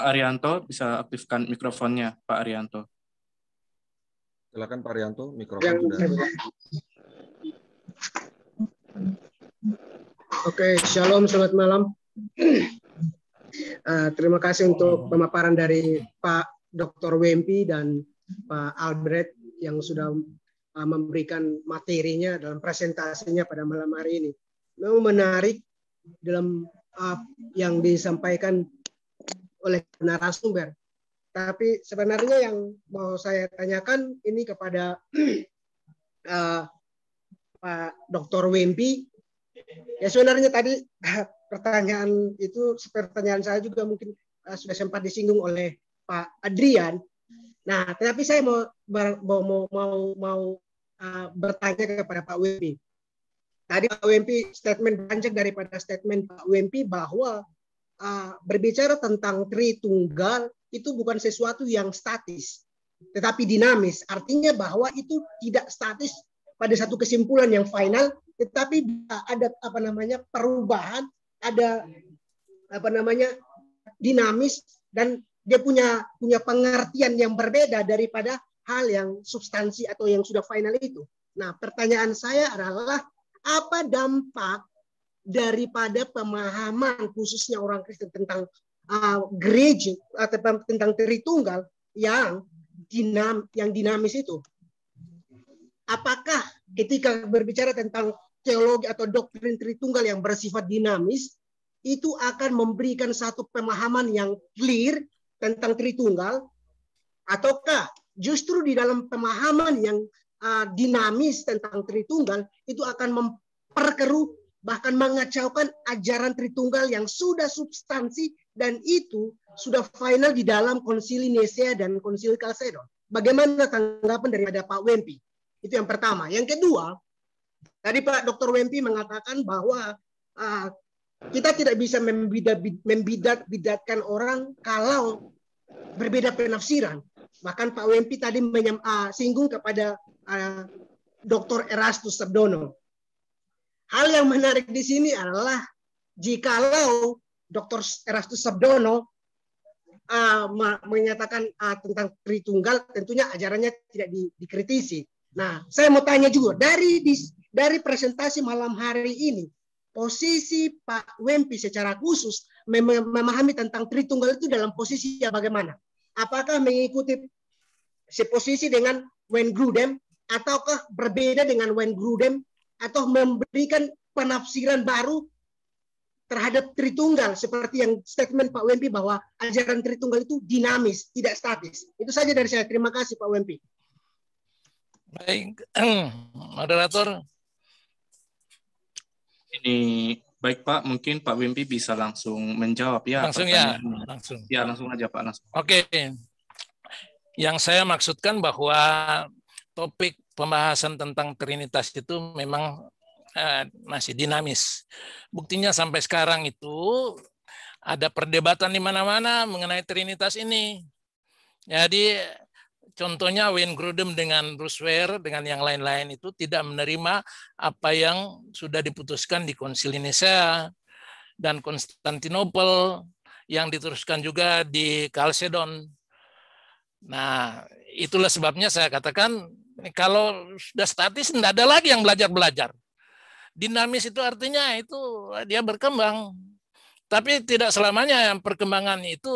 Pak Arianto bisa aktifkan mikrofonnya, Pak Arianto. Silakan Pak Arianto, mikrofon sudah. Oke, shalom, selamat malam. Uh, terima kasih untuk pemaparan dari Pak Dr. Wempi dan Pak Albert yang sudah uh, memberikan materinya dalam presentasinya pada malam hari ini. Memang menarik dalam uh, yang disampaikan oleh narasumber. Tapi sebenarnya yang mau saya tanyakan ini kepada uh, Pak Dr. Wempi. Ya sebenarnya tadi pertanyaan itu seperti pertanyaan saya juga mungkin uh, sudah sempat disinggung oleh Pak Adrian. Nah, tetapi saya mau mau mau mau, mau uh, bertanya kepada Pak Wempi. Tadi Pak Wempi statement panjang daripada statement Pak Wempi bahwa uh, berbicara tentang tri tunggal itu bukan sesuatu yang statis, tetapi dinamis. Artinya bahwa itu tidak statis pada satu kesimpulan yang final, tetapi ada apa namanya perubahan, ada apa namanya dinamis dan dia punya punya pengertian yang berbeda daripada hal yang substansi atau yang sudah final itu. Nah, pertanyaan saya adalah apa dampak daripada pemahaman khususnya orang Kristen tentang uh, gereja atau tentang Tritunggal yang dinam yang dinamis itu. Apakah ketika berbicara tentang teologi atau doktrin Tritunggal yang bersifat dinamis itu akan memberikan satu pemahaman yang clear tentang Tritunggal ataukah justru di dalam pemahaman yang uh, dinamis tentang Tritunggal itu akan memperkeruh bahkan mengacaukan ajaran Tritunggal yang sudah substansi dan itu sudah final di dalam konsili Nicea dan konsili Kalsedon. Bagaimana tanggapan daripada Pak Wempi? Itu yang pertama. Yang kedua, tadi Pak Dr. Wempi mengatakan bahwa uh, kita tidak bisa membidat-bidatkan orang kalau berbeda penafsiran. Bahkan Pak Wempi tadi menyam, uh, singgung kepada uh, ah, Dr. Erastus Sabdono Hal yang menarik di sini adalah jikalau Dr. Erastus Sabdono uh, menyatakan uh, tentang Tritunggal, tentunya ajarannya tidak di, dikritisi. Nah, saya mau tanya juga dari dari presentasi malam hari ini, posisi Pak Wempi secara khusus mem memahami tentang Tritunggal itu dalam posisi yang bagaimana? Apakah mengikuti posisi dengan Wayne Grudem ataukah berbeda dengan Wayne Grudem atau memberikan penafsiran baru terhadap Tritunggal seperti yang statement Pak Wempi bahwa ajaran Tritunggal itu dinamis, tidak statis. Itu saja dari saya. Terima kasih Pak Wempi. Baik, moderator. Ini baik Pak, mungkin Pak Wempi bisa langsung menjawab ya. Langsung ya, langsung. Ya, langsung aja Pak langsung. Oke. Yang saya maksudkan bahwa topik pembahasan tentang Trinitas itu memang eh, masih dinamis. Buktinya sampai sekarang itu ada perdebatan di mana-mana mengenai Trinitas ini. Jadi contohnya Wayne Grudem dengan Bruce Ware dengan yang lain-lain itu tidak menerima apa yang sudah diputuskan di Konsil Nicea dan Konstantinopel yang diteruskan juga di Chalcedon. Nah, itulah sebabnya saya katakan kalau sudah statis, tidak ada lagi yang belajar-belajar. Dinamis itu artinya itu dia berkembang. Tapi tidak selamanya yang perkembangan itu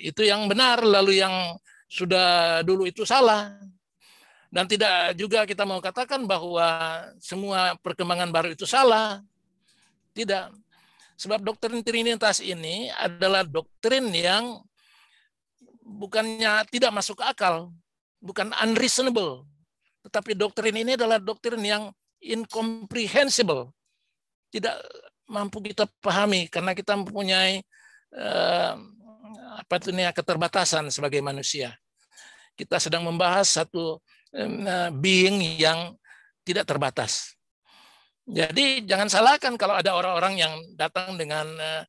itu yang benar, lalu yang sudah dulu itu salah. Dan tidak juga kita mau katakan bahwa semua perkembangan baru itu salah. Tidak. Sebab doktrin Trinitas ini adalah doktrin yang bukannya tidak masuk akal, bukan unreasonable. Tetapi doktrin ini adalah doktrin yang incomprehensible. Tidak mampu kita pahami karena kita mempunyai eh, apa itu nih keterbatasan sebagai manusia. Kita sedang membahas satu eh, being yang tidak terbatas. Jadi jangan salahkan kalau ada orang-orang yang datang dengan eh,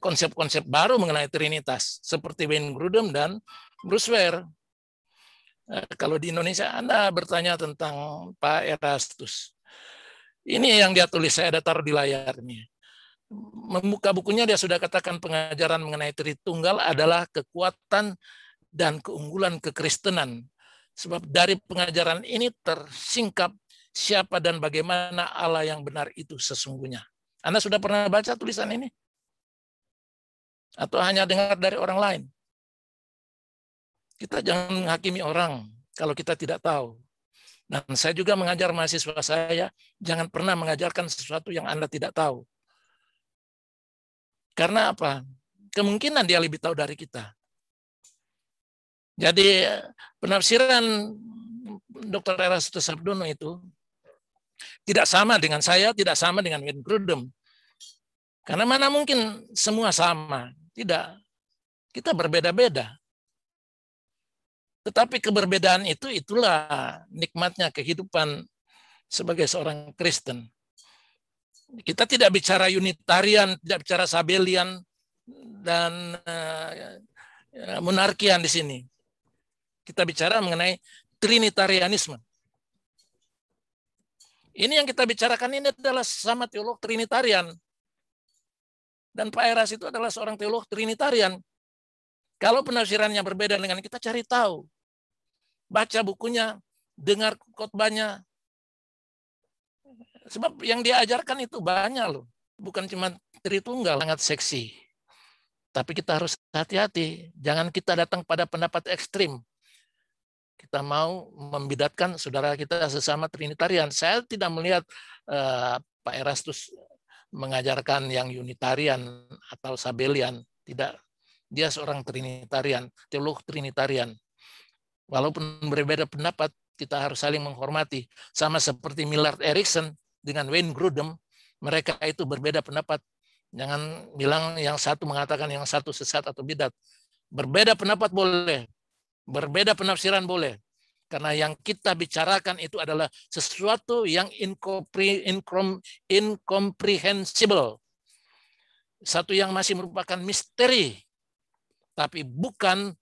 konsep-konsep baru mengenai Trinitas seperti Wayne Grudem dan Bruce Ware. Eh, kalau di Indonesia Anda bertanya tentang Pak Erastus. Ini yang dia tulis, saya ada taruh di layarnya. Membuka bukunya dia sudah katakan pengajaran mengenai Tritunggal adalah kekuatan dan keunggulan kekristenan. Sebab dari pengajaran ini tersingkap siapa dan bagaimana Allah yang benar itu sesungguhnya. Anda sudah pernah baca tulisan ini? Atau hanya dengar dari orang lain? Kita jangan menghakimi orang kalau kita tidak tahu. Dan saya juga mengajar mahasiswa saya, jangan pernah mengajarkan sesuatu yang Anda tidak tahu. Karena apa? Kemungkinan dia lebih tahu dari kita. Jadi penafsiran Dr. Erastus Sabdono itu tidak sama dengan saya, tidak sama dengan Wayne Grudem. Karena mana mungkin semua sama. Tidak. Kita berbeda-beda. Tetapi keberbedaan itu itulah nikmatnya kehidupan sebagai seorang Kristen. Kita tidak bicara unitarian, tidak bicara sabelian dan eh, ya, monarkian di sini. Kita bicara mengenai trinitarianisme. Ini yang kita bicarakan ini adalah sama teolog trinitarian. Dan Pak Eras itu adalah seorang teolog trinitarian. Kalau penafsirannya berbeda dengan kita cari tahu. Baca bukunya, dengar khotbahnya. Sebab yang diajarkan itu banyak loh. Bukan cuma Tritunggal sangat seksi. Tapi kita harus hati-hati. Jangan kita datang pada pendapat ekstrim. Kita mau membidatkan saudara kita sesama Trinitarian. Saya tidak melihat uh, Pak Erastus mengajarkan yang Unitarian atau Sabelian. Tidak. Dia seorang Trinitarian, teolog Trinitarian. Walaupun berbeda pendapat, kita harus saling menghormati. Sama seperti Millard Erickson dengan Wayne Grudem, mereka itu berbeda pendapat. Jangan bilang yang satu mengatakan yang satu sesat atau bidat. Berbeda pendapat boleh, berbeda penafsiran boleh. Karena yang kita bicarakan itu adalah sesuatu yang incomprehensible. Satu yang masih merupakan misteri tapi bukan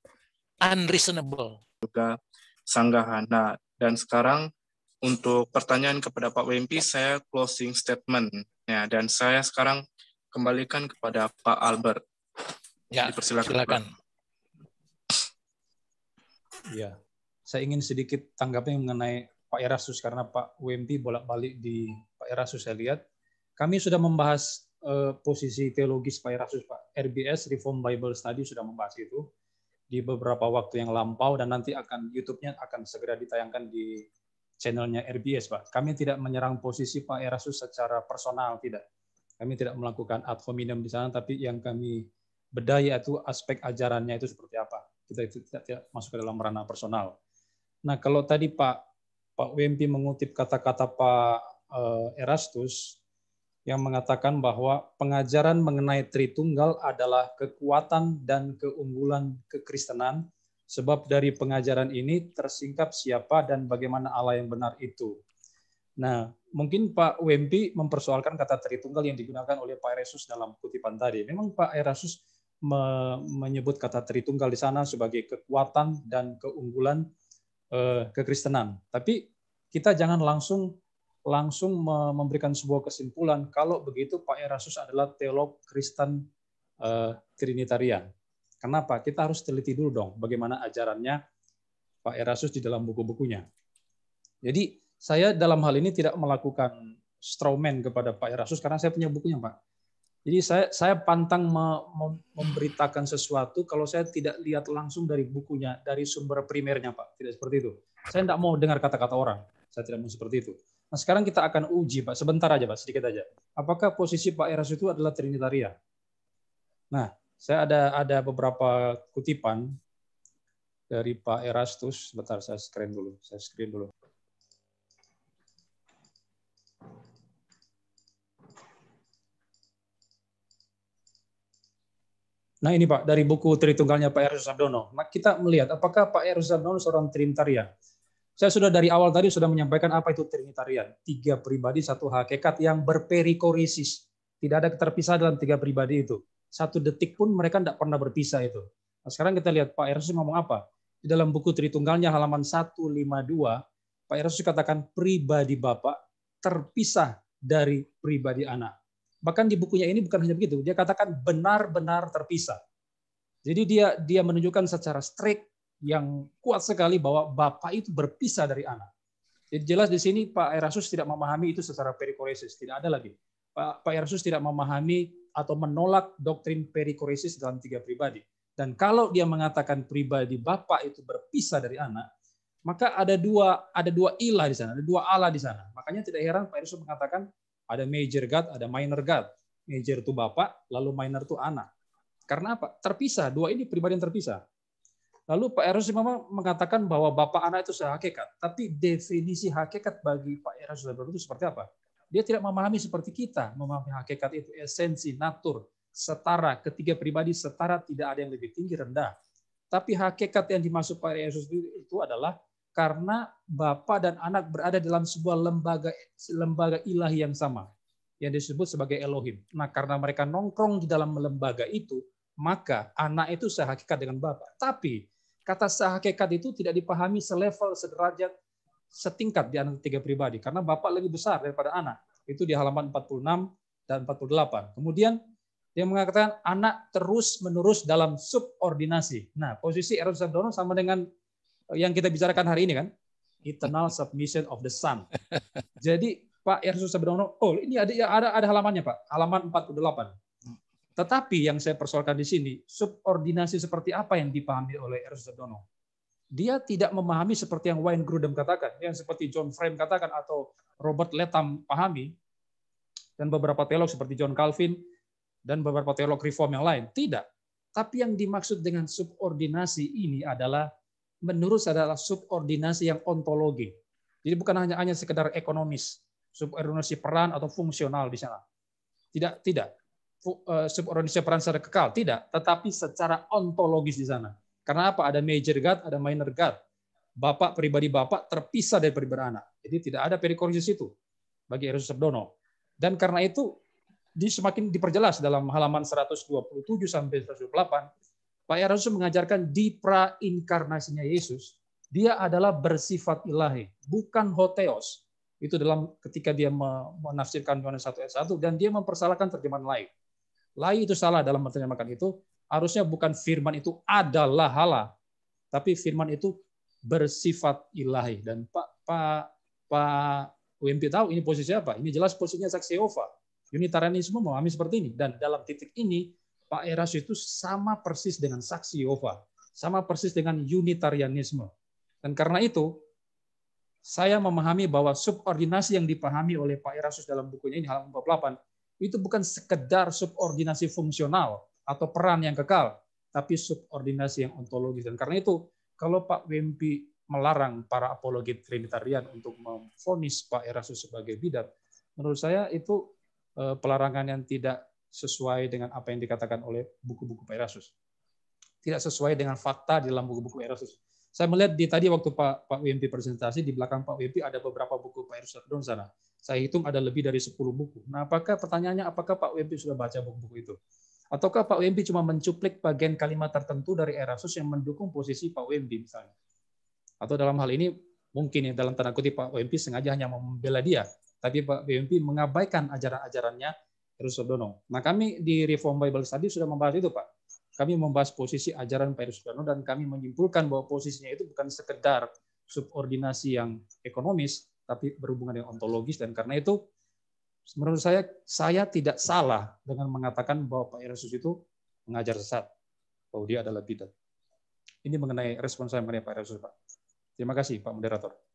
unreasonable. Juga sanggahana. Dan sekarang untuk pertanyaan kepada Pak WMP, saya closing statement. Ya, dan saya sekarang kembalikan kepada Pak Albert. Ya, Dipersilakan. silakan. Ya, saya ingin sedikit tanggapnya mengenai Pak Erasus karena Pak WMP bolak-balik di Pak Erasus saya lihat. Kami sudah membahas uh, posisi teologis Pak Erasmus Pak RBS Reform Bible Study sudah membahas itu di beberapa waktu yang lampau dan nanti akan YouTube-nya akan segera ditayangkan di channelnya RBS Pak. Kami tidak menyerang posisi Pak Erasmus secara personal tidak. Kami tidak melakukan ad hominem di sana tapi yang kami bedah yaitu aspek ajarannya itu seperti apa. Kita tidak, tidak masuk ke dalam ranah personal. Nah, kalau tadi Pak Pak WMP mengutip kata-kata Pak eh, Erastus, yang mengatakan bahwa pengajaran mengenai Tritunggal adalah kekuatan dan keunggulan kekristenan, sebab dari pengajaran ini tersingkap siapa dan bagaimana Allah yang benar itu. Nah, mungkin Pak Wempi mempersoalkan kata Tritunggal yang digunakan oleh Pak Yesus dalam kutipan tadi. Memang Pak Erasus me menyebut kata Tritunggal di sana sebagai kekuatan dan keunggulan eh, kekristenan. Tapi kita jangan langsung langsung memberikan sebuah kesimpulan kalau begitu Pak Erasus adalah teolog Kristen eh, Trinitarian. Kenapa? Kita harus teliti dulu dong bagaimana ajarannya Pak Erasus di dalam buku-bukunya. Jadi saya dalam hal ini tidak melakukan strawman kepada Pak Erasus karena saya punya bukunya, Pak. Jadi saya saya pantang memberitakan sesuatu kalau saya tidak lihat langsung dari bukunya, dari sumber primernya, Pak. Tidak seperti itu. Saya tidak mau dengar kata-kata orang. Saya tidak mau seperti itu Nah, sekarang kita akan uji, Pak. Sebentar aja, Pak, sedikit aja. Apakah posisi Pak Eras itu adalah trinitaria? Nah, saya ada ada beberapa kutipan dari Pak Erastus. Sebentar, saya screen dulu. Saya screen dulu. Nah ini Pak, dari buku Tritunggalnya Pak Abdono. Nah, Kita melihat apakah Pak Erastus Abdono seorang Trinitaria. Saya sudah dari awal tadi sudah menyampaikan apa itu Trinitarian. Tiga pribadi, satu hakikat yang berperikorisis Tidak ada terpisah dalam tiga pribadi itu. Satu detik pun mereka tidak pernah berpisah itu. Nah, sekarang kita lihat Pak Ersus ngomong apa. Di dalam buku Tritunggalnya halaman 152, Pak Ersus katakan pribadi Bapak terpisah dari pribadi anak. Bahkan di bukunya ini bukan hanya begitu, dia katakan benar-benar terpisah. Jadi dia dia menunjukkan secara strict yang kuat sekali bahwa bapak itu berpisah dari anak. Jadi jelas di sini Pak Erasus tidak memahami itu secara perikoresis, tidak ada lagi. Pak, Pak Erasus tidak memahami atau menolak doktrin perikoresis dalam tiga pribadi. Dan kalau dia mengatakan pribadi bapak itu berpisah dari anak, maka ada dua ada dua ilah di sana, ada dua Allah di sana. Makanya tidak heran Pak Erasus mengatakan ada major God, ada minor God. Major itu bapak, lalu minor itu anak. Karena apa? Terpisah. Dua ini pribadi yang terpisah. Lalu Pak Erosi memang mengatakan bahwa bapak anak itu sehakikat, tapi definisi hakikat bagi Pak Eros itu seperti apa? Dia tidak memahami seperti kita memahami hakikat itu esensi, natur, setara, ketiga pribadi setara, tidak ada yang lebih tinggi rendah. Tapi hakikat yang dimaksud Pak Yesus itu adalah karena bapak dan anak berada dalam sebuah lembaga lembaga ilahi yang sama yang disebut sebagai Elohim. Nah, karena mereka nongkrong di dalam lembaga itu, maka anak itu sehakikat dengan bapak. Tapi kata sehakikat itu tidak dipahami selevel, sederajat, setingkat di anak tiga pribadi. Karena Bapak lebih besar daripada anak. Itu di halaman 46 dan 48. Kemudian dia mengatakan anak terus menerus dalam subordinasi. Nah, posisi Eros Sardono sama dengan eh, yang kita bicarakan hari ini kan, eternal submission of the son. Jadi Pak Eros Sardono, oh ini ada ada ada halamannya Pak, halaman 48. Tetapi yang saya persoalkan di sini, subordinasi seperti apa yang dipahami oleh Ernst Dono? Dia tidak memahami seperti yang Wayne Grudem katakan, yang seperti John Frame katakan atau Robert Letham pahami, dan beberapa teolog seperti John Calvin dan beberapa teolog reform yang lain. Tidak. Tapi yang dimaksud dengan subordinasi ini adalah menurut saya adalah subordinasi yang ontologi. Jadi bukan hanya hanya sekedar ekonomis, subordinasi peran atau fungsional di sana. Tidak, tidak Eh, subordinasi peran secara kekal, tidak, tetapi secara ontologis di sana. Karena apa? Ada major God, ada minor God. Bapak pribadi bapak terpisah dari pribadi anak. Jadi tidak ada perikorisis itu bagi Yesus Sabdono. Dan karena itu di semakin diperjelas dalam halaman 127 sampai 128, Pak Eros mengajarkan di pra inkarnasinya Yesus, dia adalah bersifat ilahi, bukan hoteos. Itu dalam ketika dia menafsirkan Yohanes 1 ayat 1 dan dia mempersalahkan terjemahan lain. Lai itu salah dalam menerjemahkan itu. Harusnya bukan firman itu adalah hala tapi firman itu bersifat ilahi. Dan Pak Pak Pak UMP tahu ini posisi apa? Ini jelas posisinya saksi Yehova. Unitarianisme memahami seperti ini. Dan dalam titik ini, Pak Eras itu sama persis dengan saksi Yehova. Sama persis dengan Unitarianisme. Dan karena itu, saya memahami bahwa subordinasi yang dipahami oleh Pak Erasus dalam bukunya ini halaman 48 itu bukan sekedar subordinasi fungsional atau peran yang kekal, tapi subordinasi yang ontologis. Dan karena itu, kalau Pak Wempi melarang para apologet Trinitarian untuk memfonis Pak Erasus sebagai bidat, menurut saya itu eh, pelarangan yang tidak sesuai dengan apa yang dikatakan oleh buku-buku Pak Erasus. Tidak sesuai dengan fakta di dalam buku-buku Erasus. Saya melihat di tadi waktu Pak Pak WMP presentasi di belakang Pak WMP ada beberapa buku Pak Irsadon sana. Saya hitung ada lebih dari 10 buku. Nah, apakah pertanyaannya apakah Pak WMP sudah baca buku-buku itu? Ataukah Pak WMP cuma mencuplik bagian kalimat tertentu dari Erasmus yang mendukung posisi Pak WMP misalnya? Atau dalam hal ini mungkin ya dalam tanda kutip Pak WMP sengaja hanya membela dia, tapi Pak WMP mengabaikan ajaran-ajarannya Erus Dono. Nah kami di Reform Bible Study sudah membahas itu Pak kami membahas posisi ajaran Pak Soekarno dan kami menyimpulkan bahwa posisinya itu bukan sekedar subordinasi yang ekonomis, tapi berhubungan dengan ontologis. Dan karena itu, menurut saya, saya tidak salah dengan mengatakan bahwa Pak Yesus itu mengajar sesat, bahwa dia adalah bidat. Ini mengenai respon saya mengenai Pak Yesus, Pak. Terima kasih, Pak Moderator.